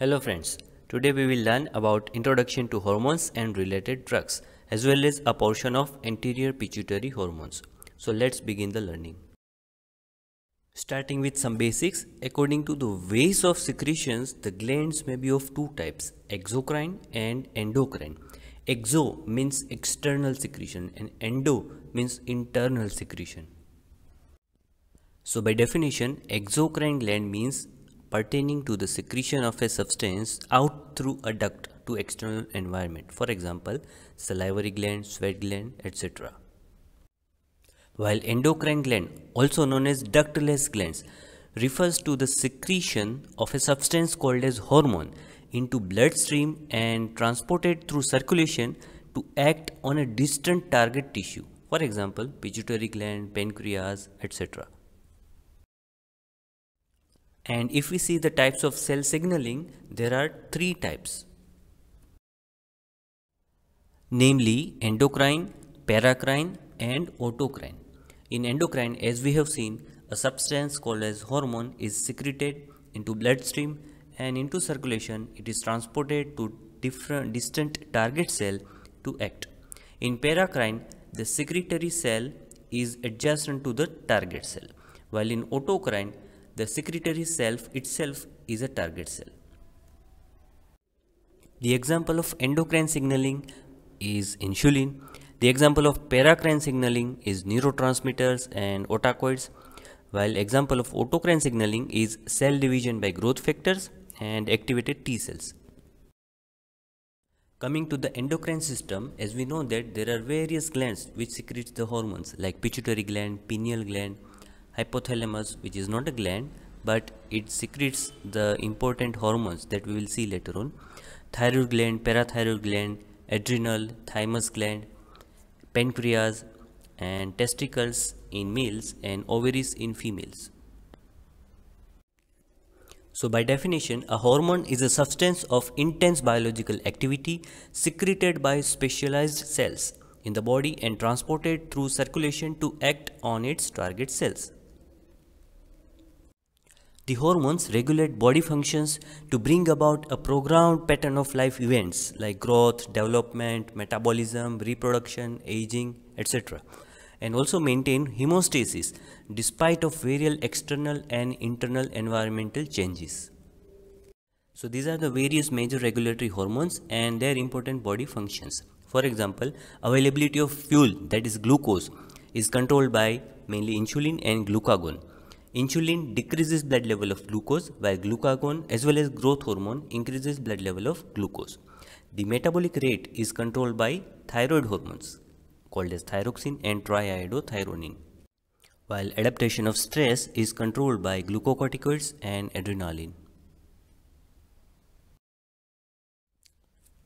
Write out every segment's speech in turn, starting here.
Hello friends, today we will learn about introduction to hormones and related drugs as well as a portion of anterior pituitary hormones. So let's begin the learning. Starting with some basics, according to the ways of secretions, the glands may be of two types, exocrine and endocrine. Exo means external secretion and endo means internal secretion. So by definition, exocrine gland means pertaining to the secretion of a substance out through a duct to external environment, for example, salivary gland, sweat gland, etc. While endocrine gland, also known as ductless glands, refers to the secretion of a substance called as hormone into bloodstream and transported through circulation to act on a distant target tissue, for example, pituitary gland, pancreas, etc. And if we see the types of cell signaling, there are three types. Namely, endocrine, paracrine and autocrine. In endocrine, as we have seen, a substance called as hormone is secreted into bloodstream and into circulation it is transported to different distant target cell to act. In paracrine, the secretory cell is adjacent to the target cell, while in autocrine, the secretary self itself is a target cell. The example of endocrine signaling is insulin. The example of paracrine signaling is neurotransmitters and otacoids, while example of autocrine signaling is cell division by growth factors and activated T cells. Coming to the endocrine system, as we know that there are various glands which secrete the hormones like pituitary gland, pineal gland, hypothalamus which is not a gland but it secretes the important hormones that we will see later on thyroid gland parathyroid gland adrenal thymus gland pancreas and testicles in males and ovaries in females so by definition a hormone is a substance of intense biological activity secreted by specialized cells in the body and transported through circulation to act on its target cells the hormones regulate body functions to bring about a programmed pattern of life events like growth, development, metabolism, reproduction, aging, etc. and also maintain hemostasis despite of various external and internal environmental changes. So these are the various major regulatory hormones and their important body functions. For example, availability of fuel that is glucose is controlled by mainly insulin and glucagon. Insulin decreases blood level of glucose while glucagon as well as growth hormone increases blood level of glucose. The metabolic rate is controlled by thyroid hormones called as thyroxine and triiodothyronine while adaptation of stress is controlled by glucocorticoids and adrenaline.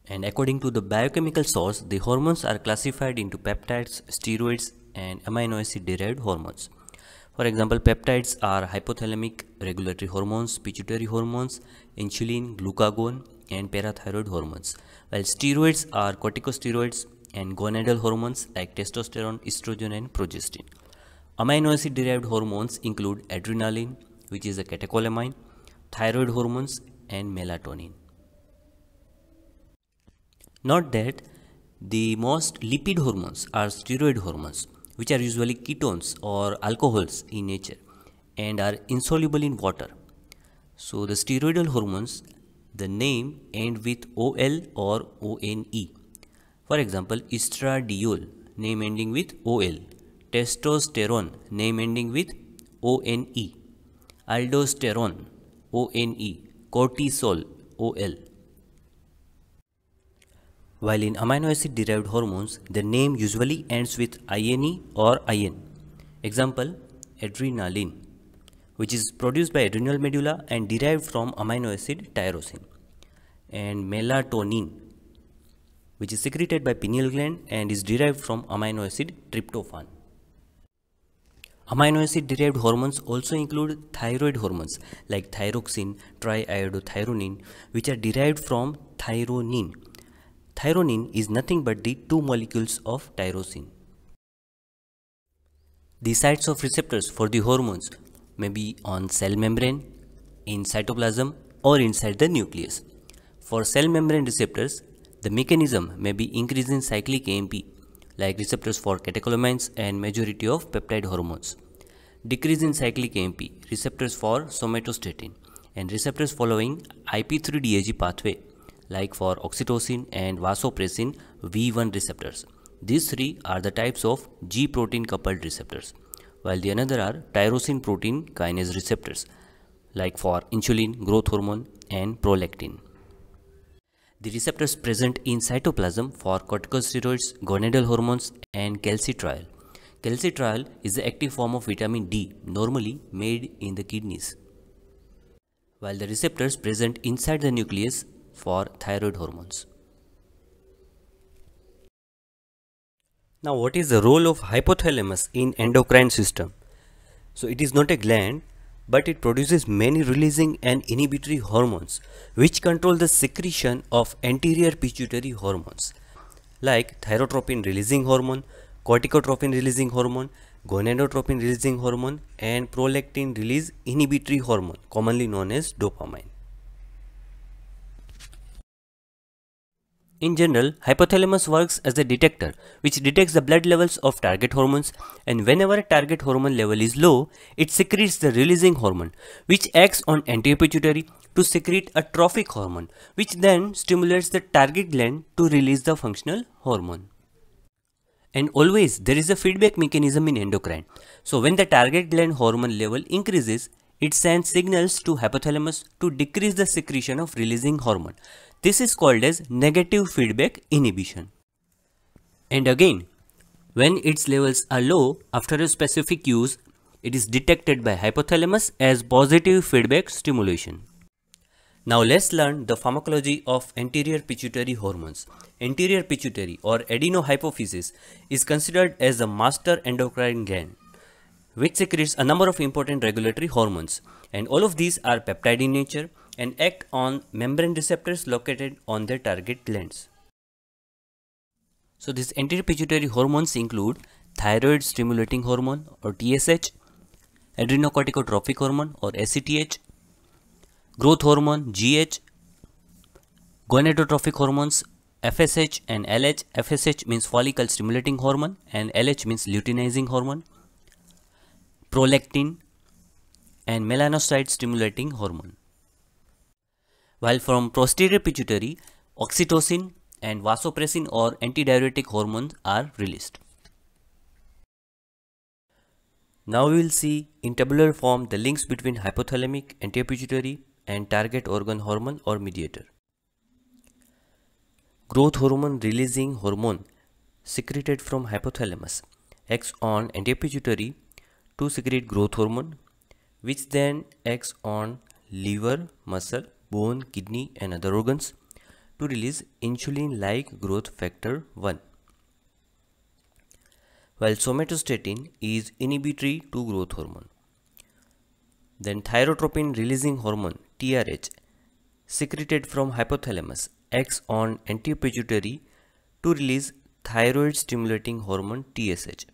And according to the biochemical source, the hormones are classified into peptides, steroids and amino acid derived hormones. For example, peptides are hypothalamic regulatory hormones, pituitary hormones, insulin, glucagon, and parathyroid hormones, while steroids are corticosteroids and gonadal hormones like testosterone, estrogen, and progestin. Amino acid derived hormones include adrenaline, which is a catecholamine, thyroid hormones, and melatonin. Note that the most lipid hormones are steroid hormones which are usually ketones or alcohols in nature and are insoluble in water. So the steroidal hormones, the name end with OL or ONE. For example, estradiol, name ending with OL, testosterone, name ending with ONE, aldosterone, ONE, cortisol, OL. While in amino acid derived hormones, the name usually ends with INE or IN. Example, adrenaline, which is produced by adrenal medulla and derived from amino acid tyrosine. And melatonin, which is secreted by pineal gland and is derived from amino acid tryptophan. Amino acid derived hormones also include thyroid hormones like thyroxine, triiodothyronine, which are derived from thyronine Thyronine is nothing but the two molecules of tyrosine. The sites of receptors for the hormones may be on cell membrane, in cytoplasm or inside the nucleus. For cell membrane receptors, the mechanism may be increase in cyclic AMP like receptors for catecholamines and majority of peptide hormones. Decrease in cyclic AMP, receptors for somatostatin and receptors following IP3DAG pathway like for oxytocin and vasopressin V1 receptors. These three are the types of G protein coupled receptors, while the another are tyrosine protein kinase receptors, like for insulin, growth hormone, and prolactin. The receptors present in cytoplasm for corticosteroids, gonadal hormones, and calcitriol. Calcitriol is the active form of vitamin D, normally made in the kidneys. While the receptors present inside the nucleus for thyroid hormones. Now what is the role of hypothalamus in endocrine system? So it is not a gland but it produces many releasing and inhibitory hormones which control the secretion of anterior pituitary hormones like thyrotropin releasing hormone, corticotropin releasing hormone, gonadotropin releasing hormone and prolactin release inhibitory hormone commonly known as dopamine. In general, hypothalamus works as a detector which detects the blood levels of target hormones and whenever target hormone level is low, it secretes the releasing hormone which acts on anti-pituitary to secrete a trophic hormone which then stimulates the target gland to release the functional hormone. And always there is a feedback mechanism in endocrine. So when the target gland hormone level increases, it sends signals to hypothalamus to decrease the secretion of releasing hormone. This is called as negative feedback inhibition. And again, when its levels are low after a specific use, it is detected by hypothalamus as positive feedback stimulation. Now let's learn the pharmacology of anterior pituitary hormones. Anterior pituitary or adenohypophysis is considered as the master endocrine gland which secretes a number of important regulatory hormones and all of these are peptide in nature and act on membrane receptors located on their target glands. So these anti-pituitary hormones include thyroid stimulating hormone or TSH, adrenocorticotropic hormone or ACTH, growth hormone GH, gonadotrophic hormones FSH and LH. FSH means follicle stimulating hormone and LH means luteinizing hormone prolactin, and melanocyte stimulating hormone. While from posterior pituitary, oxytocin and vasopressin or antidiuretic hormones are released. Now we will see in tabular form the links between hypothalamic, anterior and target organ hormone or mediator. Growth hormone releasing hormone secreted from hypothalamus acts on anterior to secrete growth hormone which then acts on liver, muscle, bone, kidney and other organs to release insulin-like growth factor 1. While somatostatin is inhibitory to growth hormone. Then thyrotropin releasing hormone TRH secreted from hypothalamus acts on anti-pituitary to release thyroid stimulating hormone TSH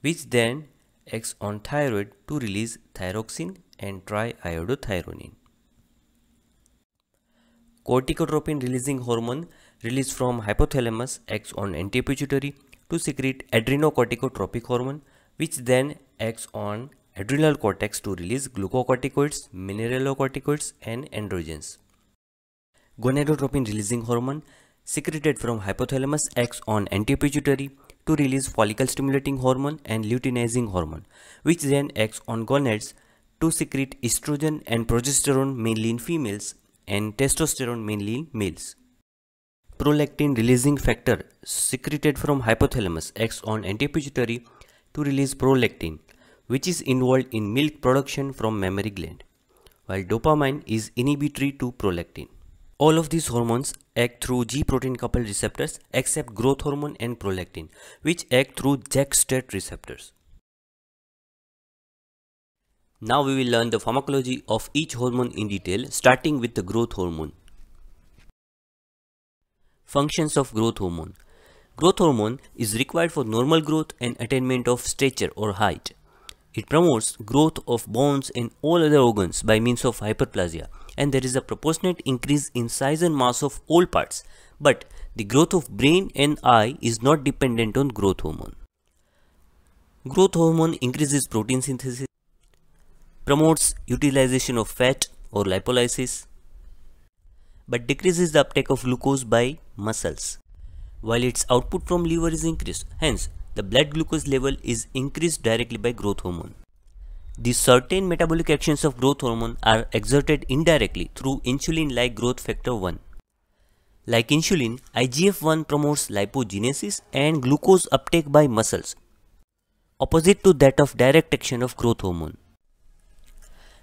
which then acts on thyroid to release thyroxine and triiodothyronine. Corticotropin releasing hormone released from hypothalamus acts on antipituitary to secrete adrenocorticotropic hormone which then acts on adrenal cortex to release glucocorticoids, mineralocorticoids and androgens. Gonadotropin releasing hormone secreted from hypothalamus acts on antipituitary to release follicle stimulating hormone and luteinizing hormone, which then acts on gonads to secrete estrogen and progesterone mainly in females and testosterone mainly in males. Prolactin releasing factor secreted from hypothalamus acts on antipituitary to release prolactin, which is involved in milk production from mammary gland, while dopamine is inhibitory to prolactin. All of these hormones act through G protein coupled receptors except growth hormone and prolactin which act through jak state receptors. Now we will learn the pharmacology of each hormone in detail starting with the growth hormone. Functions of growth hormone Growth hormone is required for normal growth and attainment of stature or height. It promotes growth of bones and all other organs by means of hyperplasia and there is a proportionate increase in size and mass of all parts. But the growth of brain and eye is not dependent on growth hormone. Growth hormone increases protein synthesis, promotes utilization of fat or lipolysis, but decreases the uptake of glucose by muscles, while its output from liver is increased. Hence, the blood glucose level is increased directly by growth hormone. The certain metabolic actions of growth hormone are exerted indirectly through insulin-like growth factor 1. Like insulin, IGF-1 promotes lipogenesis and glucose uptake by muscles, opposite to that of direct action of growth hormone.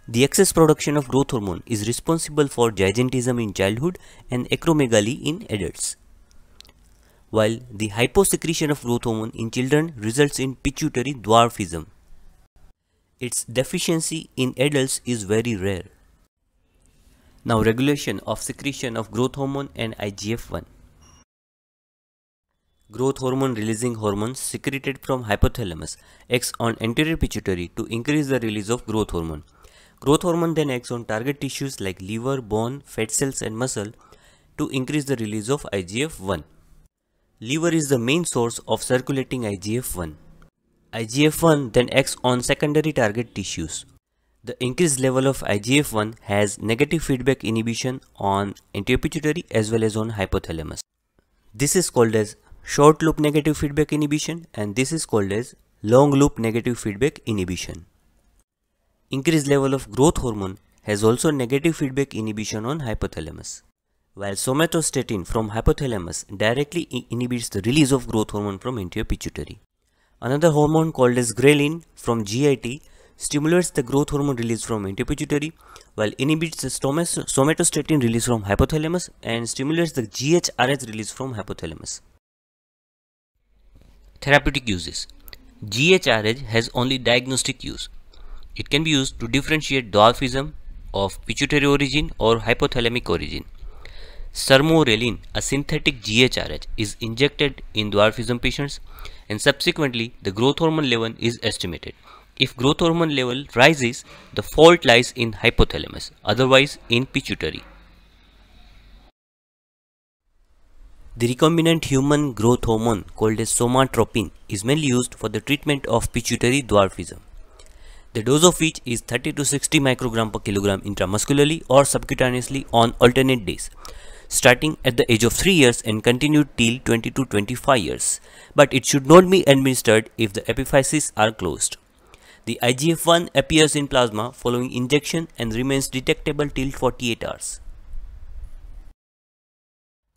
The excess production of growth hormone is responsible for gigantism in childhood and acromegaly in adults. While the hyposecretion of growth hormone in children results in pituitary dwarfism its deficiency in adults is very rare. Now regulation of secretion of growth hormone and IGF-1. Growth hormone releasing hormones secreted from hypothalamus acts on anterior pituitary to increase the release of growth hormone. Growth hormone then acts on target tissues like liver, bone, fat cells and muscle to increase the release of IGF-1. Liver is the main source of circulating IGF-1. IGF-1 then acts on secondary target tissues. The increased level of IGF-1 has negative feedback inhibition on anteropituitary as well as on hypothalamus. This is called as short loop negative feedback inhibition and this is called as long loop negative feedback inhibition. Increased level of growth hormone has also negative feedback inhibition on hypothalamus. While somatostatin from hypothalamus directly inhibits the release of growth hormone from anterior pituitary. Another hormone called as ghrelin from GIT stimulates the growth hormone release from pituitary while inhibits the somatostatin release from hypothalamus and stimulates the GHRH release from hypothalamus. Therapeutic uses GHRH has only diagnostic use. It can be used to differentiate dwarfism of pituitary origin or hypothalamic origin. Sermorelin, a synthetic GHRH, is injected in dwarfism patients and subsequently the growth hormone level is estimated. If growth hormone level rises, the fault lies in hypothalamus, otherwise in pituitary. The recombinant human growth hormone called as somatropin is mainly used for the treatment of pituitary dwarfism. The dose of which is 30 to 60 microgram per kilogram intramuscularly or subcutaneously on alternate days starting at the age of 3 years and continued till 20 to 25 years, but it should not be administered if the epiphyses are closed. The IGF-1 appears in plasma following injection and remains detectable till 48 hours.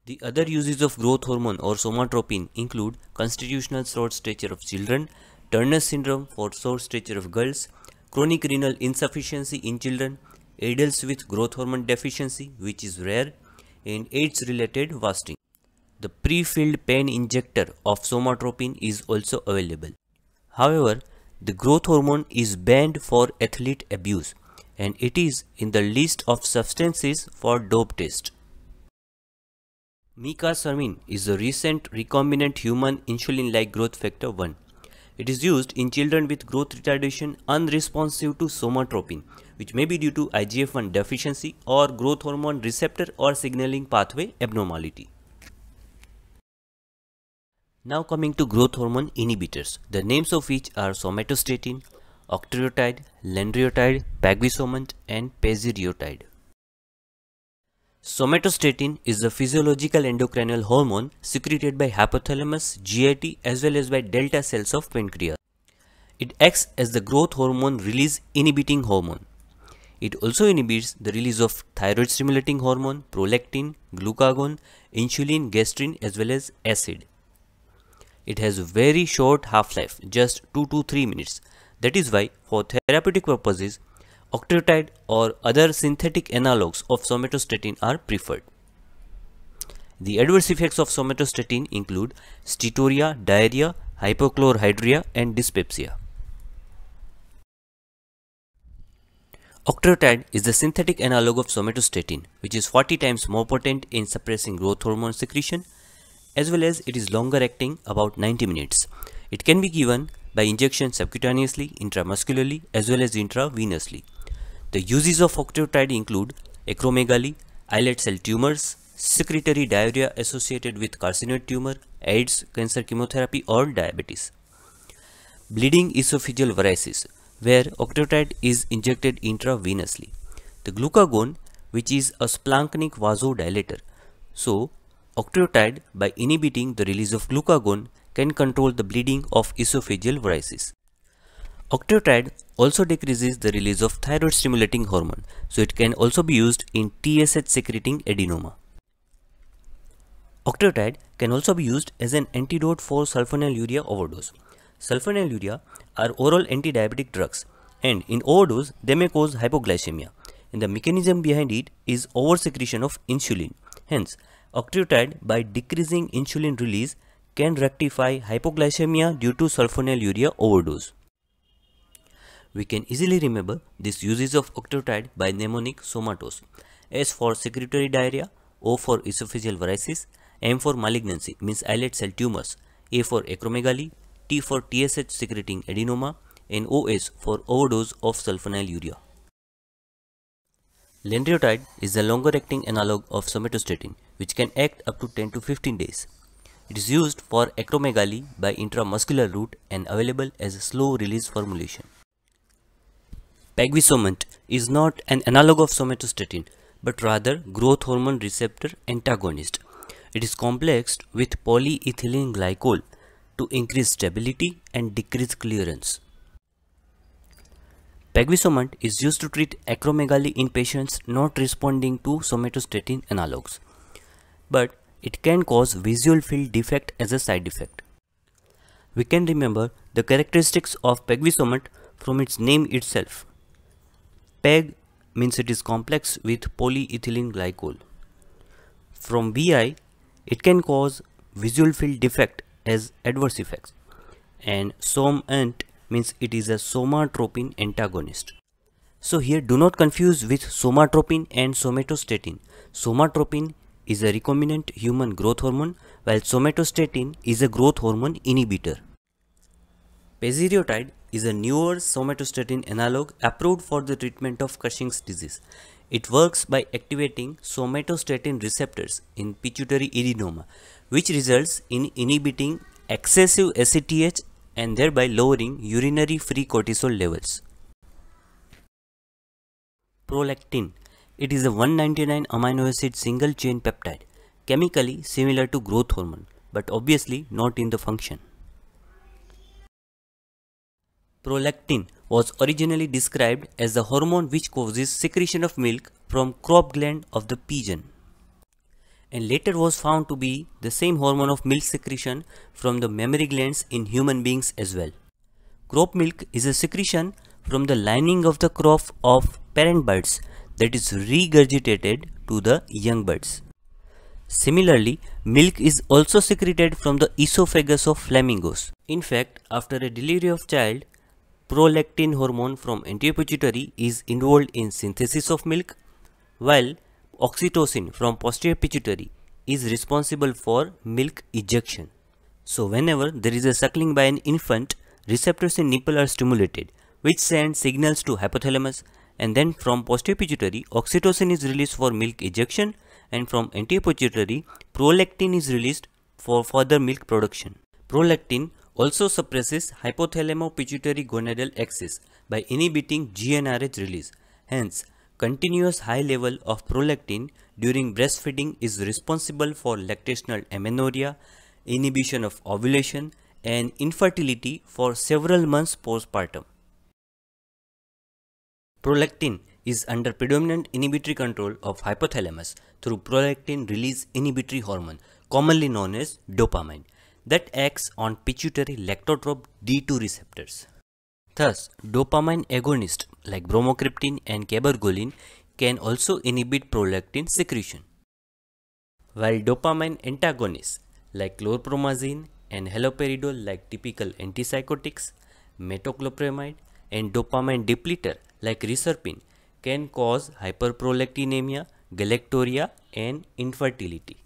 The other uses of growth hormone or somatropin include constitutional short stature of children, Turner syndrome for short stature of girls, chronic renal insufficiency in children, adults with growth hormone deficiency which is rare, and AIDS related wasting. The pre-filled pen injector of somatropin is also available. However, the growth hormone is banned for athlete abuse and it is in the list of substances for dope test. Micasermin is a recent recombinant human insulin-like growth factor 1. It is used in children with growth retardation unresponsive to somatropin which may be due to IGF-1 deficiency or growth hormone receptor or signaling pathway abnormality. Now coming to growth hormone inhibitors, the names of which are somatostatin, octreotide, lanreotide, pagvisomant and pasireotide. Somatostatin is a physiological endocrinal hormone secreted by hypothalamus, GIT as well as by delta cells of pancreas. It acts as the growth hormone release inhibiting hormone. It also inhibits the release of thyroid stimulating hormone, prolactin, glucagon, insulin, gastrin as well as acid. It has very short half-life, just 2 to 3 minutes. That is why for therapeutic purposes, octreotide or other synthetic analogues of somatostatin are preferred. The adverse effects of somatostatin include steatorrhea, diarrhea, hypochlorhydria and dyspepsia. Octreotide is the synthetic analog of somatostatin, which is 40 times more potent in suppressing growth hormone secretion, as well as it is longer acting about 90 minutes. It can be given by injection subcutaneously, intramuscularly, as well as intravenously. The uses of octreotide include acromegaly, islet cell tumors, secretory diarrhea associated with carcinoid tumor, AIDS, cancer chemotherapy or diabetes. Bleeding esophageal varices where octotide is injected intravenously. The glucagon which is a splanchnic vasodilator. So octotide by inhibiting the release of glucagon can control the bleeding of esophageal varices. Octotide also decreases the release of thyroid stimulating hormone so it can also be used in TSH secreting adenoma. Octotide can also be used as an antidote for sulfonylurea overdose sulfonylurea are oral anti-diabetic drugs and in overdose they may cause hypoglycemia and the mechanism behind it is oversecretion of insulin. Hence, octreotide by decreasing insulin release can rectify hypoglycemia due to sulfonylurea overdose. We can easily remember this uses of octreotide by mnemonic somatose. S for secretory diarrhea, O for esophageal varices, M for malignancy means islet cell tumors, A for acromegaly, T for TSH secreting adenoma, and OS for overdose of sulfonylurea. Lenriotide is the longer acting analog of somatostatin which can act up to 10 to 15 days. It is used for acromegaly by intramuscular route and available as a slow release formulation. Pegvisomant is not an analog of somatostatin but rather growth hormone receptor antagonist. It is complexed with polyethylene glycol to increase stability and decrease clearance. Pegvisomant is used to treat acromegaly in patients not responding to somatostatin analogs, but it can cause visual field defect as a side effect. We can remember the characteristics of pegvisomant from its name itself. Peg means it is complex with polyethylene glycol. From VI, it can cause visual field defect as adverse effects and SOMANT means it is a somatropin antagonist. So here do not confuse with somatropin and somatostatin. Somatropin is a recombinant human growth hormone while somatostatin is a growth hormone inhibitor. Pasireotide is a newer somatostatin analog approved for the treatment of Cushing's disease. It works by activating somatostatin receptors in pituitary adenoma which results in inhibiting excessive ACTH and thereby lowering urinary free cortisol levels. Prolactin. It is a 199 amino acid single chain peptide, chemically similar to growth hormone, but obviously not in the function. Prolactin was originally described as the hormone which causes secretion of milk from crop gland of the pigeon and later was found to be the same hormone of milk secretion from the mammary glands in human beings as well. Crop milk is a secretion from the lining of the crop of parent birds that is regurgitated to the young birds. Similarly, milk is also secreted from the esophagus of flamingos. In fact, after a delivery of child, prolactin hormone from anteopituitary is involved in synthesis of milk, while oxytocin from posterior pituitary is responsible for milk ejection. So whenever there is a suckling by an infant, receptors in nipple are stimulated which send signals to hypothalamus and then from posterior pituitary oxytocin is released for milk ejection and from anterior pituitary prolactin is released for further milk production. Prolactin also suppresses hypothalamo-pituitary gonadal axis by inhibiting GnRH release. Hence, Continuous high level of prolactin during breastfeeding is responsible for lactational amenorrhea, inhibition of ovulation, and infertility for several months postpartum. Prolactin is under predominant inhibitory control of hypothalamus through prolactin release inhibitory hormone, commonly known as dopamine, that acts on pituitary lactotrope D2 receptors. Thus, dopamine agonists like bromocryptine and cabergoline can also inhibit prolactin secretion. While dopamine antagonists like chlorpromazine and haloperidol like typical antipsychotics, metoclopramide and dopamine depleter like reserpine can cause hyperprolactinemia, galactoria and infertility.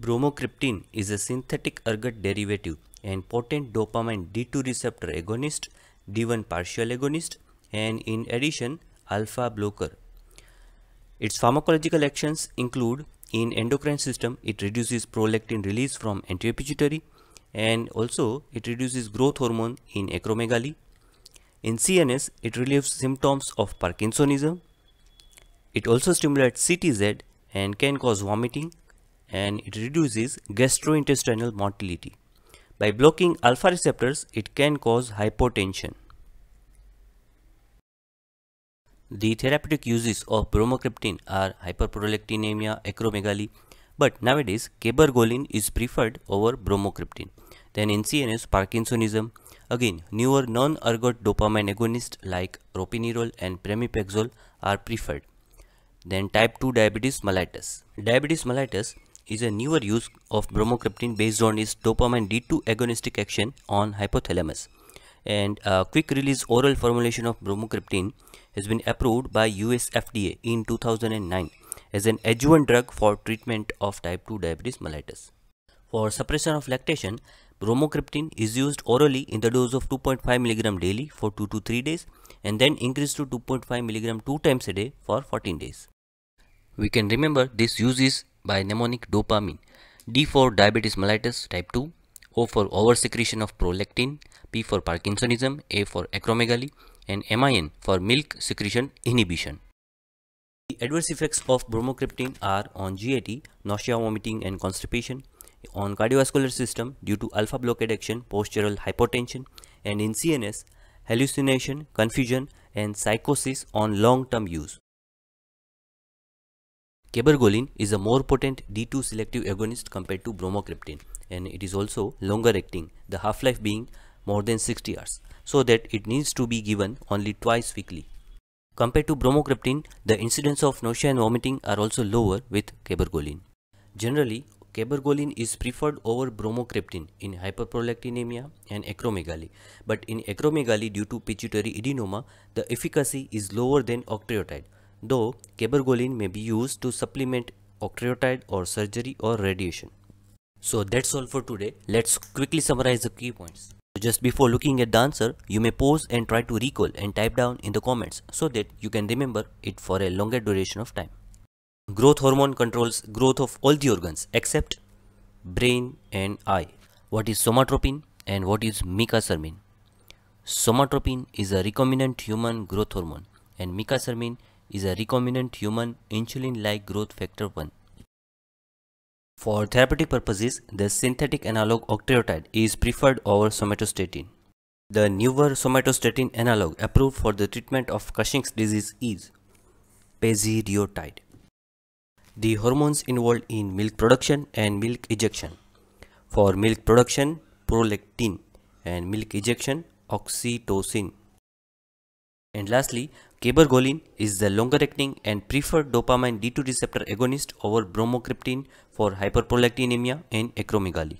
Bromocryptine is a synthetic ergot derivative and potent dopamine D2 receptor agonist D1 partial agonist and in addition alpha blocker. Its pharmacological actions include in endocrine system it reduces prolactin release from anterior pituitary and also it reduces growth hormone in acromegaly. In CNS it relieves symptoms of Parkinsonism. It also stimulates CTZ and can cause vomiting and it reduces gastrointestinal motility. By blocking alpha receptors, it can cause hypotension. The therapeutic uses of bromocryptine are hyperprolactinemia, acromegaly, but nowadays cabergoline is preferred over bromocryptine. Then in CNS, Parkinsonism, again newer non-ergot dopamine agonists like ropinirole and pramipexole are preferred. Then type 2 diabetes mellitus. Diabetes mellitus is a newer use of bromocryptin based on its dopamine D2 agonistic action on hypothalamus. And a uh, quick release oral formulation of bromocryptin has been approved by US FDA in 2009 as an adjuvant drug for treatment of type 2 diabetes mellitus. For suppression of lactation, bromocryptin is used orally in the dose of 2.5 mg daily for 2 to 3 days and then increased to 2.5 mg 2 times a day for 14 days. We can remember this use is by mnemonic dopamine, D for diabetes mellitus type 2, O for over secretion of prolactin, P for Parkinsonism, A for acromegaly, and MIN for milk secretion inhibition. The adverse effects of bromocryptine are on GAT, nausea, vomiting, and constipation, on cardiovascular system due to alpha blockade action, postural hypotension, and in CNS, hallucination, confusion, and psychosis on long-term use. Cabergoline is a more potent D2 selective agonist compared to bromocryptine and it is also longer acting, the half-life being more than 60 hours, so that it needs to be given only twice weekly. Compared to bromocryptine, the incidence of nausea and vomiting are also lower with cabergoline. Generally, cabergoline is preferred over bromocryptine in hyperprolactinemia and acromegaly. But in acromegaly due to pituitary adenoma, the efficacy is lower than octreotide though cabergoline may be used to supplement octreotide or surgery or radiation. So that's all for today. Let's quickly summarize the key points. just before looking at the answer, you may pause and try to recall and type down in the comments so that you can remember it for a longer duration of time. Growth hormone controls growth of all the organs except brain and eye. What is somatropin and what is micasermin? Somatropin is a recombinant human growth hormone and micasermin is a recombinant human insulin-like growth factor 1. For therapeutic purposes, the synthetic analog octreotide is preferred over somatostatin. The newer somatostatin analog approved for the treatment of Cushing's disease is pasireotide. The hormones involved in milk production and milk ejection. For milk production, prolactin and milk ejection, oxytocin. And lastly, Cabergoline is the longer acting and preferred dopamine D2 receptor agonist over bromocryptine for hyperprolactinemia and acromegaly.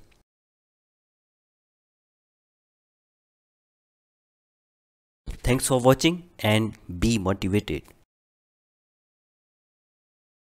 Thanks for watching and be motivated.